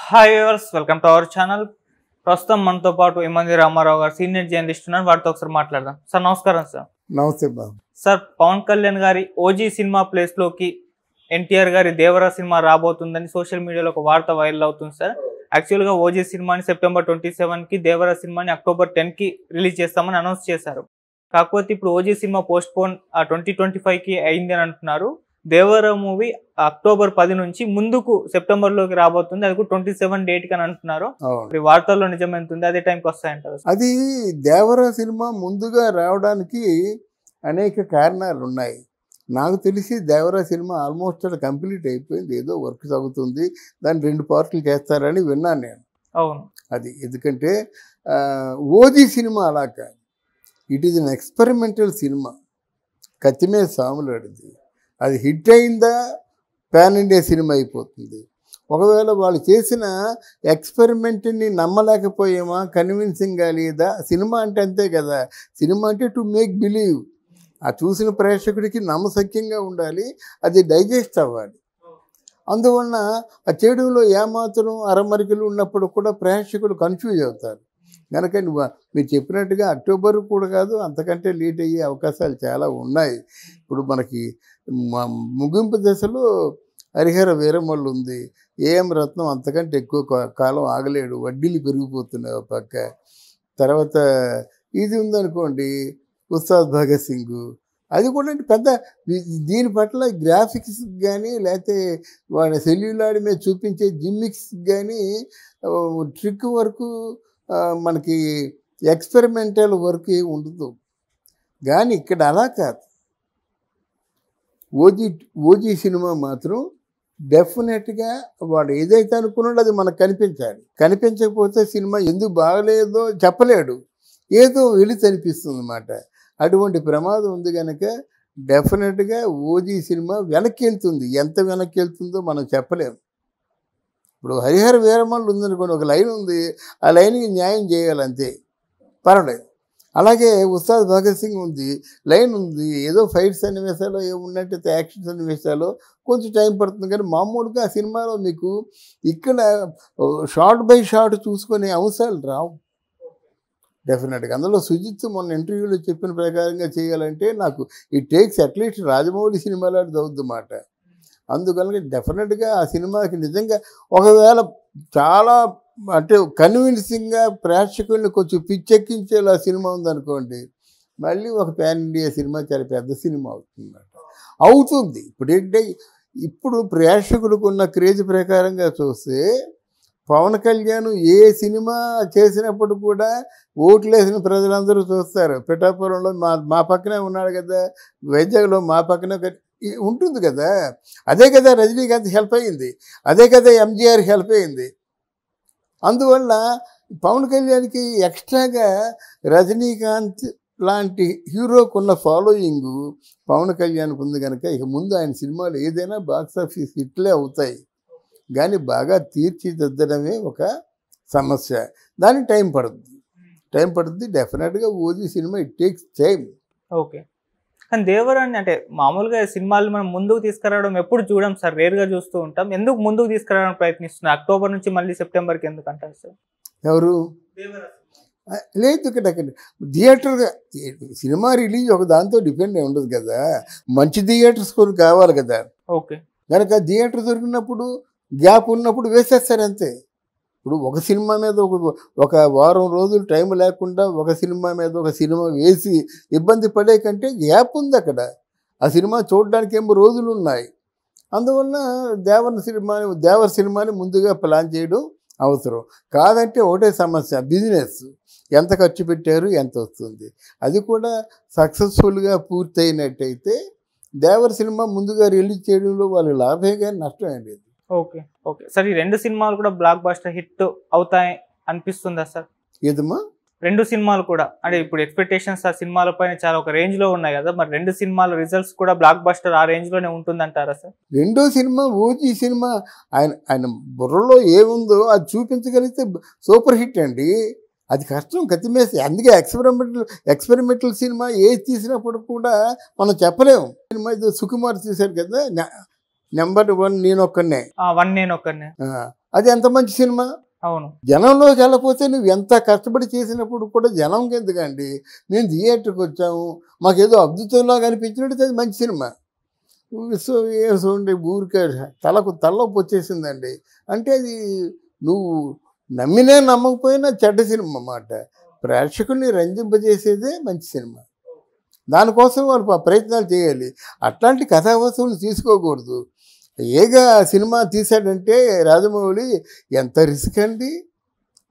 hi viewers welcome to our channel ప్రస్తుతం మనతో పాటు ఇమ్మంది రామారావు గారు సీనియర్ జర్నలిస్ట్ ఉన్నారు వారితో ఒకసారి మాట్లాడదాం సార్ నమస్కారం సార్ నమస్తే బాబు సార్ పవన్ కళ్యాణ్ గారి ఓజీ సినిమా ప్లేస్లోకి ఎన్టీఆర్ గారి దేవరా సినిమా రాబోతుందని సోషల్ మీడియాలో ఒక వార్త వైరల్ అవుతుంది సార్ యాక్చువల్గా ఓజీ సినిమాని సెప్టెంబర్ ట్వంటీ సెవెన్కి దేవరా సినిమాని అక్టోబర్ టెన్కి రిలీజ్ చేస్తామని అనౌన్స్ చేశారు కాకపోతే ఇప్పుడు OG cinema postpone twenty twenty ఫైవ్కి అయింది అని అంటున్నారు దేవర మూవీ అక్టోబర్ పది నుంచి ముందుకు సెప్టెంబర్ లోకి రాబోతుంది అది ట్వంటీ సెవెన్ డేట్ కని అంటున్నారు వార్తల్లో నిజమైతుంది అదే టైంకి వస్తాయంటారు అది దేవర సినిమా ముందుగా రావడానికి అనేక కారణాలు ఉన్నాయి నాకు తెలిసి దేవరా సినిమా ఆల్మోస్ట్ అది కంప్లీట్ అయిపోయింది ఏదో వర్క్ సాగుతుంది దాన్ని రెండు పార్ట్లు చేస్తారని విన్నాను నేను అవును అది ఎందుకంటే ఓజీ సినిమా అలా కాదు it is an experimental cinema కత్తిమే సాములాడిది అది హిట్ అయిందా పాన్ ఇండియా సినిమా అయిపోతుంది ఒకవేళ వాళ్ళు చేసిన ఎక్స్పెరిమెంట్ని నమ్మలేకపోయామా కన్విన్సింగ్గా లేదా సినిమా అంటే అంతే కదా సినిమా అంటే టు మేక్ బిలీవ్ ఆ చూసిన ప్రేక్షకుడికి నమ్మసక్యంగా ఉండాలి అది డైజెస్ట్ అవ్వాలి అందువలన ఆ చేయడంలో ఏమాత్రం అరమరికలు ఉన్నప్పుడు కూడా ప్రేక్షకులు కన్ఫ్యూజ్ అవుతారు కనుక మీరు చెప్పినట్టుగా అక్టోబర్ కూడా కాదు అంతకంటే లేట్ అయ్యే అవకాశాలు చాలా ఉన్నాయి ఇప్పుడు మనకి ముగింపు దశలో హరిహర వీరమల్లు ఉంది ఏఎం రత్నం అంతకంటే ఎక్కువ కాలం ఆగలేడు వడ్డీలు పెరిగిపోతున్నాయి ఒక పక్క తర్వాత ఇది ఉందనుకోండి ఉస్తాద్ భగత్ సింగ్ అది కూడా పెద్ద దీని పట్ల గ్రాఫిక్స్ కానీ లేకపోతే వాళ్ళ సెల్యులాడి మీద చూపించే జిమ్మిక్స్ కానీ ట్రిక్ వరకు మనకి ఎక్స్పెరిమెంటల్ వర్క్ ఉండదు కానీ ఇక్కడ అలా కాదు ఓజీ ఓజీ సినిమా మాత్రం డెఫినెట్గా వాడు ఏదైతే అనుకున్నాడో అది మనకు కనిపించాలి కనిపించకపోతే సినిమా ఎందుకు బాగలేదో చెప్పలేడు ఏదో వెళ్ళి కనిపిస్తుంది అన్నమాట అటువంటి ప్రమాదం ఉంది కనుక డెఫినెట్గా ఓజీ సినిమా వెనక్కి వెళ్తుంది ఎంత వెనక్కి వెళ్తుందో మనం చెప్పలేము ఇప్పుడు హరిహర వీరమల్లు ఉందనుకోండి ఒక లైన్ ఉంది ఆ లైన్కి న్యాయం చేయాలంతే పర్వాలేదు అలాగే ఉస్తాద్ భగత్ సింగ్ ఉంది లైన్ ఉంది ఏదో ఫైట్ సన్నివేశాలు ఏమున్నట్టయితే యాక్షన్ సన్నివేశాలు కొంచెం టైం పడుతుంది కానీ మామూలుగా ఆ సినిమాలో మీకు ఇక్కడ షార్ట్ బై షార్ట్ చూసుకునే అంశాలు రావు డెఫినెట్గా అందులో సుజిత్ మొన్న ఇంటర్వ్యూలో చెప్పిన ప్రకారంగా చేయాలంటే నాకు ఈ టేక్స్ అట్లీస్ట్ రాజమౌళి సినిమాలాంటిది అవుద్ది మాట అందుకని డెఫినెట్గా ఆ సినిమాకి నిజంగా ఒకవేళ చాలా అంటే కన్విన్సింగ్గా ప్రేక్షకుల్ని కొంచెం పిచ్చెక్కించేలా సినిమా ఉందనుకోండి మళ్ళీ ఒక ప్యాన్ ఇండియా సినిమా చాలా పెద్ద సినిమా అవుతుంది అవుతుంది ఏంటంటే ఇప్పుడు ప్రేక్షకుడికి ఉన్న క్రేజ్ ప్రకారంగా చూస్తే పవన్ కళ్యాణ్ ఏ సినిమా చేసినప్పుడు కూడా ఓట్లేసిన ప్రజలందరూ చూస్తారు పిఠాపురంలో మా మా పక్కనే ఉన్నాడు కదా వైజాగ్లో మా పక్కనే ఉంటుంది కదా అదే కదా రజనీకాంత్ హెల్ప్ అయ్యింది అదే కదా ఎంజీఆర్ హెల్ప్ అయ్యింది అందువల్ల పవన్ కళ్యాణ్కి ఎక్స్ట్రాగా రజనీకాంత్ లాంటి హీరోకు ఉన్న ఫాలోయింగ్ పవన్ కళ్యాణ్కి ఉంది కనుక ఇక ముందు ఆయన సినిమాలు ఏదైనా బాక్స్ ఆఫీస్ హిట్లే అవుతాయి కానీ బాగా తీర్చిదిద్దడమే ఒక సమస్య దానికి టైం పడుతుంది టైం పడుతుంది డెఫినెట్గా OG cinema it takes time okay కానీ దేవరాణి అంటే మామూలుగా సినిమాలు మనం ముందుకు తీసుకురావడం ఎప్పుడు చూడడం సార్ రేర్గా చూస్తూ ఉంటాం ఎందుకు ముందుకు తీసుకురావడానికి ప్రయత్నిస్తున్నాం అక్టోబర్ నుంచి మళ్ళీ సెప్టెంబర్కి ఎందుకు అంటారు సార్ ఎవరు లేదు ఇక్కడ థియేటర్ సినిమా రిలీజ్ ఒక దాంతో డిపెండ్ అయి ఉండదు కదా మంచి థియేటర్స్ కొన్ని కావాలి కదా ఓకే కనుక థియేటర్ దొరికినప్పుడు గ్యాప్ ఉన్నప్పుడు వేసేస్తారు అంతే ఇప్పుడు ఒక సినిమా మీద ఒక ఒక వారం రోజులు టైం లేకుండా ఒక సినిమా మీద ఒక సినిమా వేసి ఇబ్బంది పడే కంటే గ్యాప్ ఉంది అక్కడ ఆ సినిమా చూడడానికి ఏమో రోజులు ఉన్నాయి అందువల్ల దేవర సినిమాని దేవర సినిమాని ముందుగా ప్లాన్ చేయడం అవసరం కాదంటే ఒకటే సమస్య బిజినెస్ ఎంత ఖర్చు పెట్టారు ఎంత వస్తుంది అది కూడా సక్సెస్ఫుల్గా పూర్తయినట్టయితే దేవర సినిమా ముందుగా రిలీజ్ చేయడంలో వాళ్ళు లాభమే కానీ నష్టం లేదు ఓకే ఓకే సార్ ఈ రెండు సినిమాలు కూడా బ్లాక్ బాస్టర్ హిట్ అవుతాయి అనిపిస్తుందా సార్ ఏదమ్మా రెండు సినిమాలు కూడా అంటే ఇప్పుడు ఎక్స్పెక్టేషన్స్ ఆ సినిమాల పైన చాలా ఒక రేంజ్ లో ఉన్నాయి కదా మరి రెండు సినిమాల రిజల్ట్స్ కూడా బ్లాక్ బస్టర్ ఆ రేంజ్ లోనే ఉంటుందంటారా సార్ రెండో సినిమా ఓజీ సినిమా ఆయన ఆయన బుర్రలో ఏముందో అది చూపించగలిగితే సూపర్ హిట్ అండి అది కష్టం కత్తిమేసి అందుకే ఎక్స్పెరిమెంటల్ ఎక్స్పెరిమెంటల్ సినిమా ఏది తీసినప్పుడు కూడా మనం చెప్పలేము సినిమా ఇది సుకుమార్ తీశారు కదా నెంబర్ వన్ నేను ఒక్కనే వన్ నేను ఒక్కనే అది ఎంత మంచి సినిమా అవును జనంలోకి వెళ్ళకపోతే నువ్వు ఎంత కష్టపడి చేసినప్పుడు కూడా జనం ఎందుకండి మేము థియేటర్కి వచ్చాము మాకు ఏదో అద్భుతంలాగా అనిపించినట్టు అది మంచి సినిమా సో చూడండి ఊరికే తలకు తలలోకి వచ్చేసిందండి అంటే అది నువ్వు నమ్మినా నమ్మకపోయినా చెడ్డ సినిమా అన్నమాట ప్రేక్షకుల్ని రంజింపజేసేదే మంచి సినిమా దానికోసం వాళ్ళు ప్రయత్నాలు చేయాలి అట్లాంటి కథావస్తువులు తీసుకోకూడదు ఏగా సినిమా తీశాడంటే రాజమౌళి ఎంత రిస్క్ అండి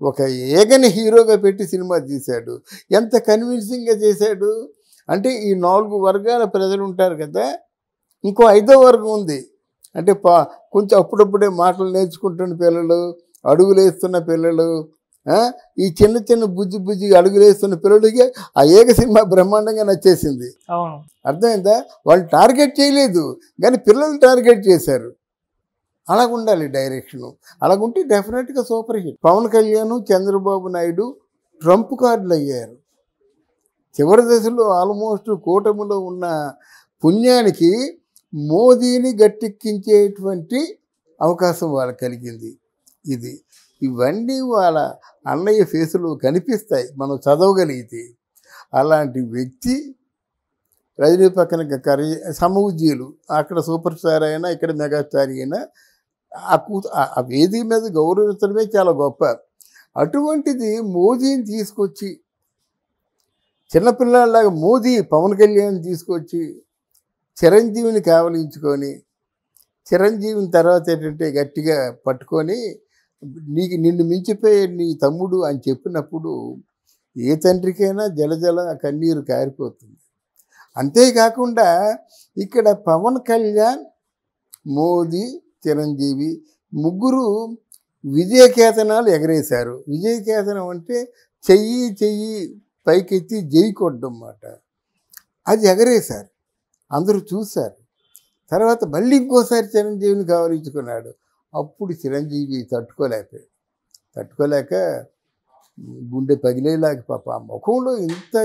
ఒక ఏగని హీరోగా పెట్టి సినిమా తీశాడు ఎంత కన్విన్సింగ్గా చేశాడు అంటే ఈ నాలుగు వర్గాల ప్రజలు ఉంటారు కదా ఇంకో ఐదో వర్గం ఉంది అంటే పా కొంచెం అప్పుడప్పుడే మాటలు నేర్చుకుంటున్న పిల్లలు అడుగులేస్తున్న పిల్లలు ఈ చిన్న చిన్న బుజ్జి బుజ్జి అడుగులేస్తున్న పిల్లలకి ఆ ఏక సినిమా బ్రహ్మాండంగా నచ్చేసింది అర్థమైందా వాళ్ళు టార్గెట్ చేయలేదు కానీ పిల్లలు టార్గెట్ చేశారు అలాగుండాలి ఉండాలి డైరెక్షను అలాగుంటే డెఫినెట్గా super hit Pawan Kalyan Chandrababu Naidu trump కార్డులు అయ్యారు చివరి దశలో ఆల్మోస్ట్ కూటమిలో ఉన్న పుణ్యానికి మోదీని గట్టెక్కించేటువంటి అవకాశం వాళ్ళకి కలిగింది ఇది ఇవన్నీ వాళ్ళ అన్నయ్య ఫేసులో కనిపిస్తాయి మనం చదవగలిగితే అలాంటి వ్యక్తి రజనీ పక్కన కరి సమూజీలు అక్కడ సూపర్ స్టార్ అయినా ఇక్కడ మెగాస్టార్ అయినా ఆ కూ ఆ వేదిక మీద గౌరవించడమే చాలా గొప్ప అటువంటిది మోదీని తీసుకొచ్చి చిన్నపిల్లలాగా మోదీ పవన్ కళ్యాణ్ తీసుకొచ్చి చిరంజీవిని కావలించుకొని చిరంజీవిని తర్వాత ఏంటంటే గట్టిగా పట్టుకొని నీకు నిన్ను మించిపోయే నీ తమ్ముడు అని చెప్పినప్పుడు ఏ తండ్రికైనా జలజల కన్నీరు కారిపోతుంది అంతేకాకుండా ఇక్కడ పవన్ కళ్యాణ్ మోదీ చిరంజీవి ముగ్గురు విజయకేతనాలు ఎగరేశారు విజయకేతనం అంటే చెయ్యి చెయ్యి పైకెత్తి జై కొట్టమాట అది ఎగరేశారు అందరూ చూశారు తర్వాత మళ్ళీ ఇంకోసారి చిరంజీవిని గౌరవించుకున్నాడు అప్పుడు చిరంజీవి తట్టుకోలేకపోయాడు తట్టుకోలేక గుండె పగిలేలాగ పాప ఆ ముఖంలో ఇంత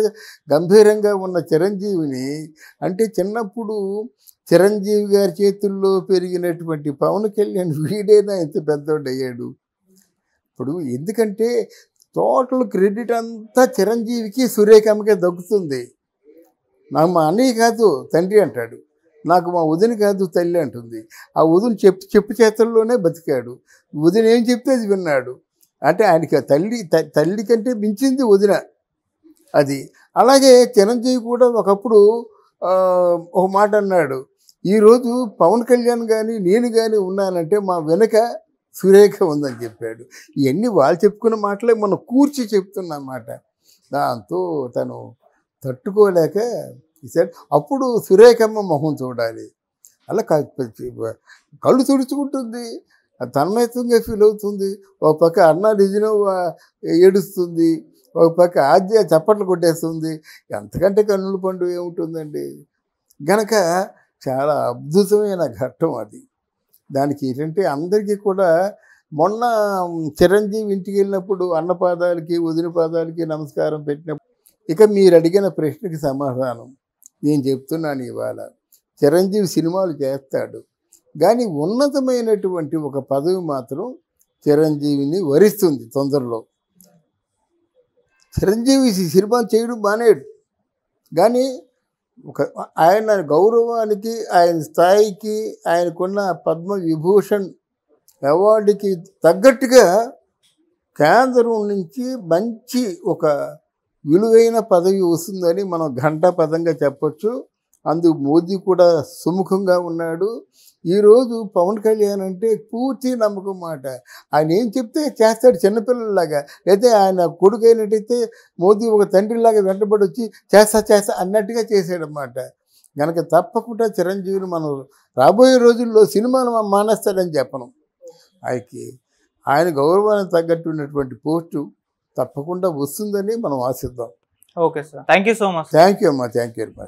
గంభీరంగా ఉన్న చిరంజీవిని అంటే చిన్నప్పుడు చిరంజీవి గారి చేతుల్లో పెరిగినటువంటి పవన్ కళ్యాణ్ వీడేనా ఇంత పెద్దోడు అయ్యాడు ఇప్పుడు ఎందుకంటే టోటల్ క్రెడిట్ అంతా చిరంజీవికి సురేఖమ్మకే దక్కుతుంది నా మా అన్నయ్య కాదు తండ్రి అంటాడు నాకు మా ఉదిని కాదు తల్లి అంటుంది ఆ ఉదును చెప్పు చెప్పు చేతల్లోనే బతికాడు ఉదిన ఏం చెప్తే అది విన్నాడు అంటే ఆయనకి తల్లి తల్లి కంటే మించింది వదిన అది అలాగే చిరంజీవి కూడా ఒకప్పుడు ఒక మాట అన్నాడు ఈరోజు పవన్ కళ్యాణ్ కానీ నేను కానీ ఉన్నానంటే మా వెనుక సురేఖ ఉందని చెప్పాడు ఇవన్నీ వాళ్ళు చెప్పుకున్న మాటలే మనం కూర్చి చెప్తున్నమాట దాంతో తను తట్టుకోలేక ఇసాడు అప్పుడు సురేఖమ్మ మొహం చూడాలి అలా కళ్ళు తుడుచుకుంటుంది తన్మయత్వంగా ఫీల్ అవుతుంది ఒక పక్క అన్న నిజనో ఏడుస్తుంది ఒక పక్క ఆద్య చప్పట్లు కొట్టేస్తుంది ఎంతకంటే కన్నుల పండు ఏముంటుందండి గనక చాలా అద్భుతమైన ఘట్టం అది దానికి ఏంటంటే అందరికీ కూడా మొన్న చిరంజీవి ఇంటికి వెళ్ళినప్పుడు అన్నపాదాలకి వదిన పాదాలకి నమస్కారం పెట్టినప్పుడు ఇక మీరు అడిగిన ప్రశ్నకి సమాధానం నేను చెప్తున్నాను ఇవాళ చిరంజీవి సినిమాలు చేస్తాడు కానీ ఉన్నతమైనటువంటి ఒక పదవి మాత్రం చిరంజీవిని వరిస్తుంది తొందరలో చిరంజీవి సినిమాలు చేయడం మానేడు కానీ ఒక ఆయన గౌరవానికి ఆయన స్థాయికి ఆయనకున్న పద్మ విభూషణ్ అవార్డుకి తగ్గట్టుగా కేంద్రం నుంచి మంచి ఒక విలువైన పదవి వస్తుందని మనం ఘంటా పదంగా చెప్పచ్చు అందుకు మోదీ కూడా సుముఖంగా ఉన్నాడు ఈరోజు పవన్ కళ్యాణ్ అంటే పూర్తి నమ్మకం మాట ఆయన ఏం చెప్తే చేస్తాడు చిన్నపిల్లలాగా అయితే ఆయన కొడుకు అయినట్టయితే మోదీ ఒక తండ్రిలాగా వెంటబడి వచ్చి చేస్తా చేస్తా అన్నట్టుగా అన్నమాట కనుక తప్పకుండా చిరంజీవిని మనం రాబోయే రోజుల్లో సినిమాను మానేస్తాడని చెప్పను ఆయనకి ఆయన గౌరవానికి తగ్గట్టు ఉన్నటువంటి పోస్టు తప్పకుండా వస్తుందని మనం ఆశిద్దాం okay sir thank you so much thank you అమ్మా థ్యాంక్ యూ